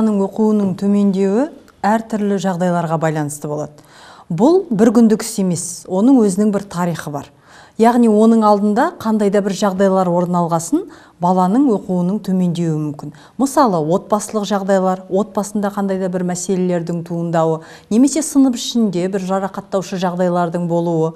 баланың оқуының төмендеуі әртүрлі жағдайларға байланысты болады бұл бір күндік іс емес оның өзінің бір тарихы бар яғни оның алдында қандай да бір жағдайлар орын алғасын баланың оқуының төмендеуі мүмкін мысалы отбасылық жағдайлар отбасында қандай да бір мәселелердің туындауы немесе сынып ішінде бір жарақаттаушы жағдайлардың болуы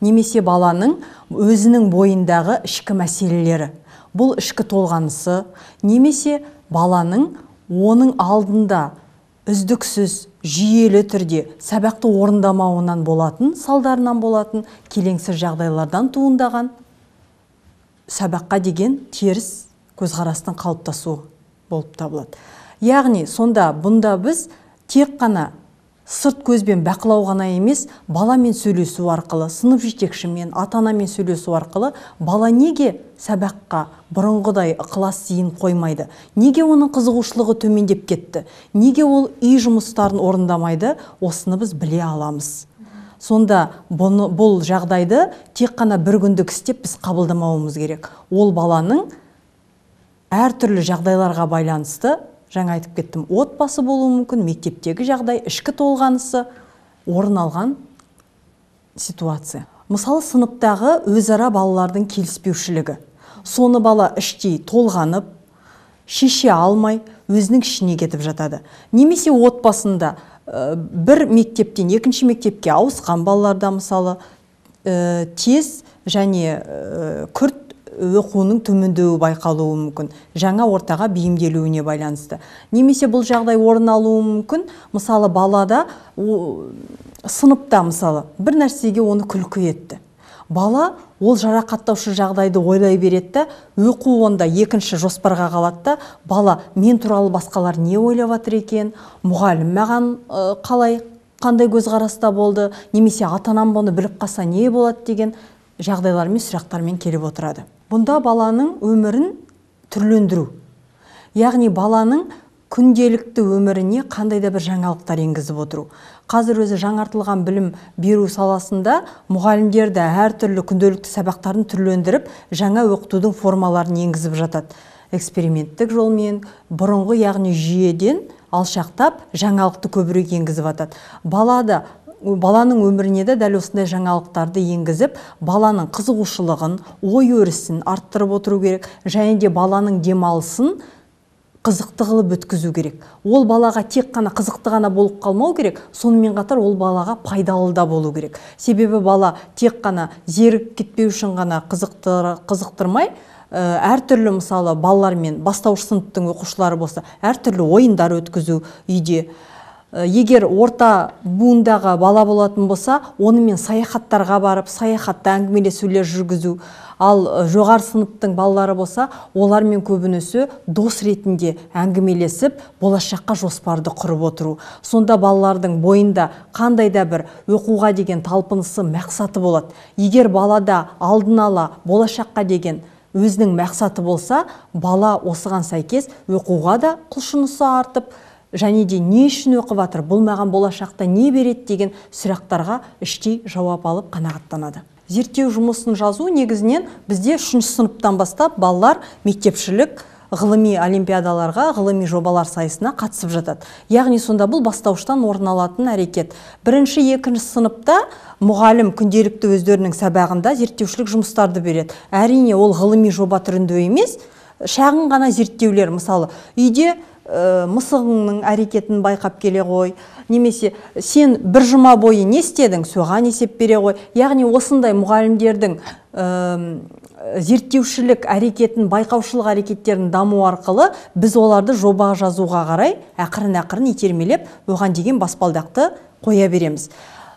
немесе баланың өзінің бойындағы ішкі мәселелері бұл ішкі толғанысы немесе баланың оның алдында үздіксіз жүйелі түрде сабақты орындамауынан болатын салдарынан болатын келеңсіз жағдайлардан туындаған сабаққа деген теріс көзқарастың қалыптасуы болып табылады яғни сонда бұнда біз тек қана сырт көзбен бақылау ғана емес баламен сөйлесу арқылы сынып жетекшімен ата анамен сөйлесу арқылы бала неге сабаққа бұрынғыдай ықылас зейін қоймайды неге оның қызығушылығы төмендеп кетті неге ол үй жұмыстарын орындамайды осыны біз біле аламыз сонда бұны, бұл жағдайды тек қана бір күндік істеп біз қабылдамауымыз керек ол баланың әртүрлі жағдайларға байланысты жаңа айтып кеттім отбасы болуы мүмкін мектептегі жағдай ішкі толғанысы орын алған ситуация мысалы сыныптағы өзара балалардың келіспеушілігі соны бала іштей толғанып шеше алмай өзінің ішіне кетіп жатады немесе отбасында э, бір мектептен екінші мектепке ауысқан балаларда мысалы ә, тез және ә, күрт оқуының төмендеуі байқалуы мүмкін жаңа ортаға бейімделуіне байланысты немесе бұл жағдай орын алуы мүмкін мысалы балада о, сыныпта мысалы бір нәрсеге оны күлкі етті бала ол жарақаттаушы жағдайды ойлай береді да оқу онда екінші жоспарға қалады да бала мен туралы басқалар не ойлап жатыр екен мұғалім маған қалай қандай көзқараста болды немесе ата анам бұны біліп қалса не болады деген жағдайлармен сұрақтармен келіп отырады бұнда баланың өмірін түрлендіру яғни баланың күнделікті өміріне қандай да бір жаңалықтар енгізіп отыру қазір өзі жаңартылған білім беру саласында мұғалімдерді әртүрлі күнделікті сабақтарын түрлендіріп жаңа оқытудың формаларын енгізіп жатады эксперименттік жолмен бұрынғы яғни жүйеден алшақтап жаңалықты көбірек енгізіп жатады балада баланың өміріне де дәл осындай жаңалықтарды енгізіп баланың қызығушылығын ой өрісін арттырып отыру керек және де баланың демалысын қызықты қылып өткізу керек ол балаға тек қана қызықты ғана болып қалмау керек сонымен қатар ол балаға пайдалы да болу керек себебі бала тек қана зерігіп кетпеу үшін ғана қызықтырмай э, әртүрлі мысалы балалармен бастауыш сыныптың оқушылары болса әртүрлі ойындар өткізу үйде Э, егер орта буындағы бала болатын болса онымен саяхаттарға барып саяхатта әңгімелесулер жүргізу ал э, жоғары сыныптың балалары болса олармен көбінесе дос ретінде әңгімелесіп болашаққа жоспарды құрып отыру сонда балалардың бойында қандай да бір оқуға деген талпынысы мақсаты болады егер балада алдын ала болашаққа деген өзінің мақсаты болса бала осыған сәйкес оқуға да құлшынысы артып және де не үшін оқып жатыр бұл маған болашақта не береді деген сұрақтарға іштей жауап алып қанағаттанады зерттеу жұмысын жазу негізінен бізде үшінші сыныптан бастап балалар мектепшілік ғылыми олимпиадаларға ғылыми жобалар сайысына қатысып жатады яғни сонда бұл бастауыштан орын алатын әрекет бірінші екінші сыныпта мұғалім күнделікті өздерінің сабағында зерттеушілік жұмыстарды береді әрине ол ғылыми жоба түрінде емес шағын ғана зерттеулер мысалы үйде Э, мысығыңның әрекетін байқап келе ғой немесе сен бір жұма бойы не істедің соған есеп бере ғой яғни осындай мұғалімдердің ә, зерттеушілік әрекетін байқаушылық әрекеттерін даму арқылы біз оларды жоба жазуға қарай ақырын ақырын итермелеп оған деген баспалдақты қоя береміз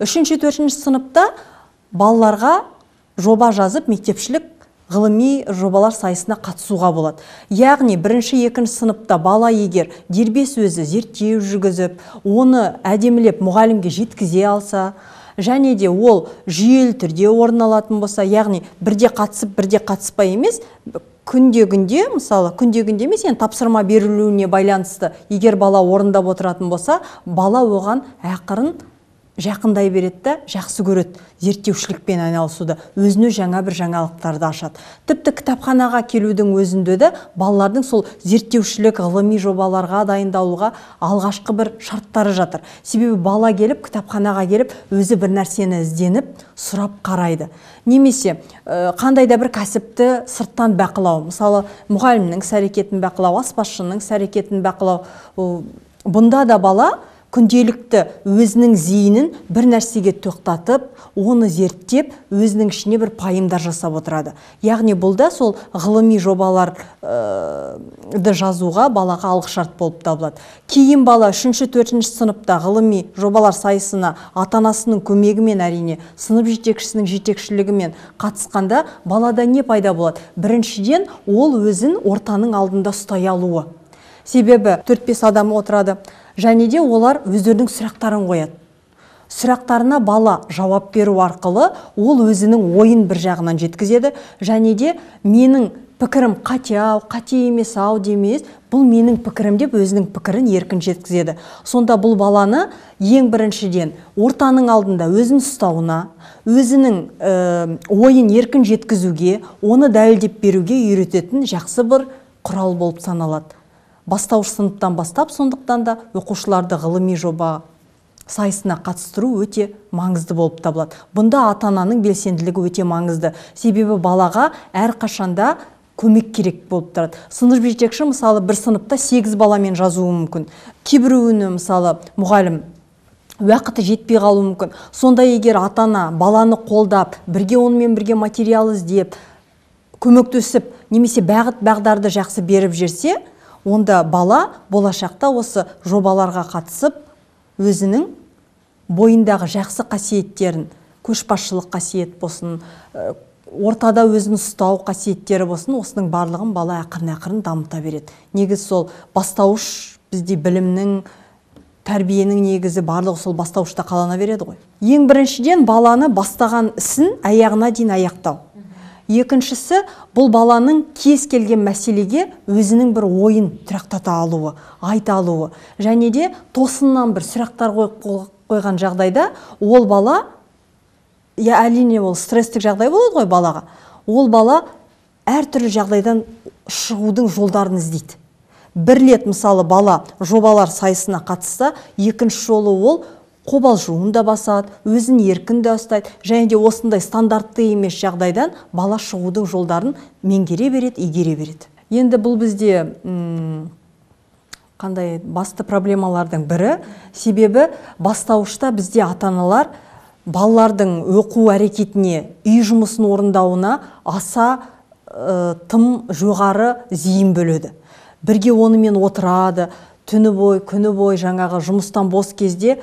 үшінші төртінші сыныпта балаларға жоба жазып мектепшілік ғылыми жобалар сайысына қатысуға болады яғни бірінші екінші сыныпта бала егер дербес өзі зерттеу жүргізіп оны әдемілеп мұғалімге жеткізе алса және де ол жүйелі түрде орын алатын болса яғни бірде қатысып бірде қатыспай емес күндегінде мысалы Күнде емес енді тапсырма берілуіне байланысты егер бала орындап отыратын болса бала оған ақырын жақындай береді да жақсы көреді зерттеушілікпен айналысуды өзіне жаңа бір жаңалықтарды ашады тіпті кітапханаға келудің өзінде де балалардың сол зерттеушілік ғылыми жобаларға дайындалуға алғашқы бір шарттары жатыр себебі бала келіп кітапханаға келіп өзі бір нәрсені ізденіп сұрап қарайды немесе қандай да бір кәсіпті сырттан бақылау мысалы мұғалімнің іс әрекетін бақылау аспазшының іс әрекетін бақылау бұнда да бала күнделікті өзінің зейінін бір нәрсеге тоқтатып оны зерттеп өзінің ішіне бір пайымдар жасап отырады яғни бұл да сол ғылыми жобаларды жазуға балаға алғышарт болып табылады кейін бала үшінші төртінші сыныпта ғылыми жобалар сайысына ата анасының көмегімен әрине сынып жетекшісінің жетекшілігімен қатысқанда балада не пайда болады біріншіден ол өзін ортаның алдында ұстай алуы себебі төрт бес адам отырады және де олар өздерінің сұрақтарын қояды сұрақтарына бала жауап беру арқылы ол өзінің ойын бір жағынан жеткізеді және де менің пікірім қате ау қате емес ау демес бұл менің пікірім деп өзінің пікірін еркін жеткізеді сонда бұл баланы ең біріншіден ортаның алдында өзін ұстауына өзінің ойын еркін жеткізуге оны дәлелдеп беруге үйрететін жақсы бір құрал болып саналады бастауыш сыныптан бастап сондықтан да оқушыларды ғылыми жоба сайысына қатыстыру өте маңызды болып табылады бұнда ата ананың белсенділігі өте маңызды себебі балаға әр қашанда көмек керек болып тұрады сынып жетекші мысалы бір сыныпта сегіз баламен жазуы мүмкін кейбіреуіне мысалы мұғалім уақыты жетпей қалуы мүмкін сонда егер ата ана баланы қолдап бірге онымен бірге материал іздеп көмектесіп немесе бағыт бағдарды жақсы беріп жерсе онда бала болашақта осы жобаларға қатысып өзінің бойындағы жақсы қасиеттерін көшбасшылық қасиет болсын ортада өзін ұстау қасиеттері болсын осының барлығын бала ақырын ақырын дамыта береді негізі сол бастауыш бізде білімнің тәрбиенің негізі барлығы сол бастауышта қалана береді ғой ең біріншіден баланы бастаған ісін аяғына дейін аяқтау екіншісі бұл баланың кез келген мәселеге өзінің бір ойын тұрақтата алуы айта алуы және де тосыннан бір сұрақтар қойған жағдайда ол бала иә әрине ол стресстік жағдай болады ғой балаға ол бала әртүрлі жағдайдан шығудың жолдарын іздейді бір рет мысалы бала жобалар сайысына қатысса екінші жолы ол қобалжуын да басады өзін еркін де ұстайды және де осындай стандартты емес жағдайдан бала шығудың жолдарын меңгере береді игере береді енді бұл бізде қандай басты проблемалардың бірі себебі бастауышта бізде ата аналар балалардың оқу әрекетіне үй жұмысын орындауына аса тым жоғары зейін бөледі бірге онымен отырады түні бой күні бой жаңағы жұмыстан бос кезде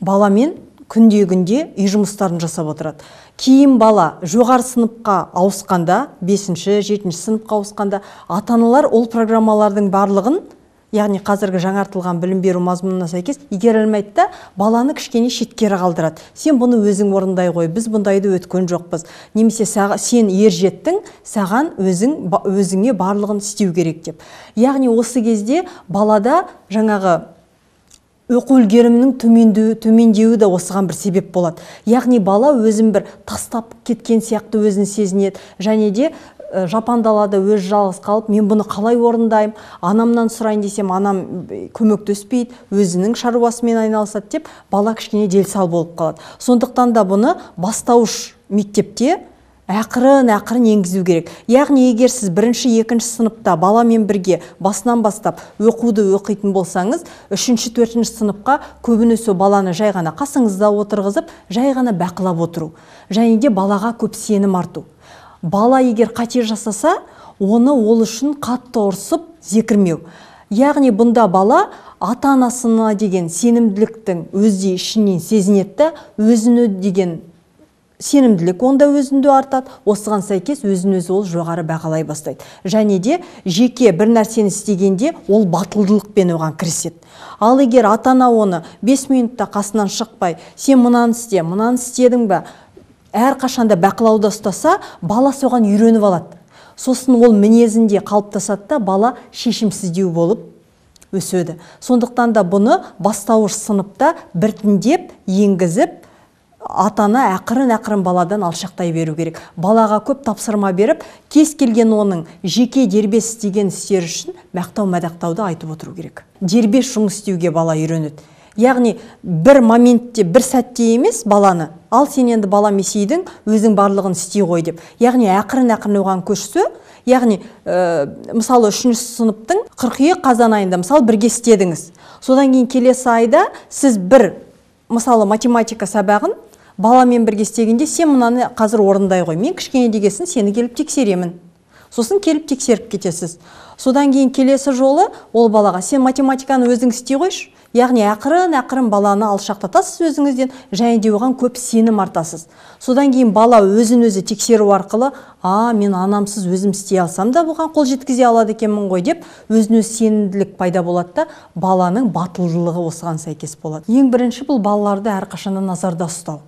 баламен күнде күнде үй жұмыстарын жасап отырады кейін бала жоғары сыныпқа ауысқанда бесінші жетінші сыныпқа ауысқанда ата аналар ол программалардың барлығын яғни қазіргі жаңартылған білім беру мазмұнына сәйкес игере алмайды да баланы кішкене шеткері қалдырады сен бұны өзің орындай ғой біз бұндайды өткен жоқпыз немесе саға, сен ержеттің саған өзің өзіңе барлығын істеу керек деп яғни осы кезде балада жаңағы оқу үлгерімінің төмендеуі де осыған бір себеп болады яғни бала өзін бір тастап кеткен сияқты өзін сезінеді және де жапан далада өз жалғыз қалып мен бұны қалай орындаймын анамнан сұрайын десем анам көмектеспейді өзінің шаруасымен айналысады деп бала кішкене делсал болып қалады сондықтан да бұны бастауыш мектепте ақырын ақырын енгізу керек яғни егер сіз бірінші екінші сыныпта баламен бірге басынан бастап оқуды оқитын болсаңыз үшінші төртінші сыныпқа көбінесе баланы жай ғана қасыңызда отырғызып жай ғана бақылап отыру және де балаға көп сенім арту бала егер қате жасаса оны ол үшін қатты ұрсып зекірмеу яғни бұнда бала ата анасына деген сенімділіктің өзі ішінен сезінеді да өзіне деген сенімділік онда өзінде артады осыған сәйкес өзін өзі ол жоғары бағалай бастайды және де жеке бір нәрсені істегенде ол батылдылықпен оған кіріседі ал егер ата ана оны бес минутта қасынан шықпай сен мынаны істе мынаны істедің ба қашанда бақылауда ұстаса бала соған үйреніп алады сосын ол мінезінде қалыптасады да бала шешімсіздеу болып өседі сондықтан да бұны бастауыш сыныпта біртіндеп енгізіп Атана ақырын ақырын баладан алшақтай беру керек балаға көп тапсырма беріп кез келген оның жеке дербес істеген істері үшін мақтау мадақтауды айтып отыру керек дербес жұмыс істеуге бала үйренеді яғни бір моментте бір сәтте емес баланы ал сен енді балам есейдің өзің барлығын істей ғой деп яғни ақырын ақырын оған көшсе яғни ә, мысалы үшінші сыныптың қыркүйек қазан айында мысалы бірге істедіңіз содан кейін келесі айда сіз бір мысалы математика сабағын баламен бірге істегенде сен мынаны қазір орындай ғой мен кішкене дегесін сені келіп тексеремін сосын келіп тексеріп кетесіз содан кейін келесі жолы ол балаға сен математиканы өзің істей қойшы яғни ақырын ақырын баланы алшақтатасыз өзіңізден және де оған көп сенім артасыз содан кейін бала өзін өзі тексеру арқылы а мен анамсыз өзім істей алсам да бұған қол жеткізе алады екенмін ғой деп өзін өзі сенімділік пайда болады да баланың батылдылығы осыған сәйкес болады ең бірінші бұл балаларды әрқашанда назарда ұстау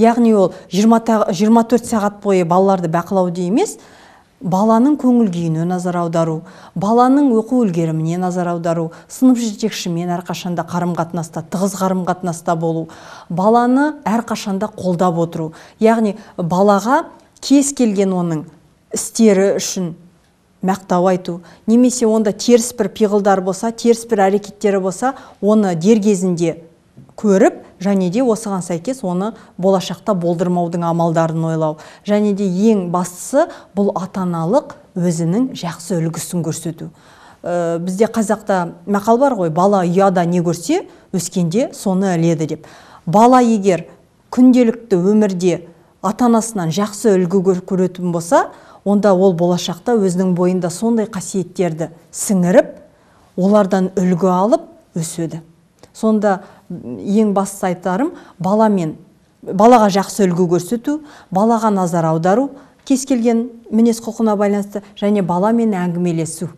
яғни ол 24 сағат бойы балаларды бақылауды емес баланың көңіл күйіне назар аудару баланың оқу үлгеріміне назар аудару сынып жетекшімен әрқашанда қарым қатынаста тығыз қарым қатынаста болу баланы әрқашанда қолдап отыру яғни балаға кез келген оның істері үшін мақтау айту немесе онда теріс бір пиғылдар болса теріс бір әрекеттері болса оны дер көріп және де осыған сәйкес оны болашақта болдырмаудың амалдарын ойлау және де ең бастысы бұл атаналық өзінің жақсы үлгісін көрсету э, бізде қазақта мақал бар ғой бала ұяда не көрсе өскенде соны іледі деп бала егер күнделікті өмірде ата анасынан жақсы үлгі көретін болса онда ол болашақта өзінің бойында сондай қасиеттерді сіңіріп олардан үлгі алып өседі сонда ең бастысы айтарым баламен балаға жақсы үлгі көрсету балаға назар аудару кез келген мінез құлқына байланысты және баламен әңгімелесу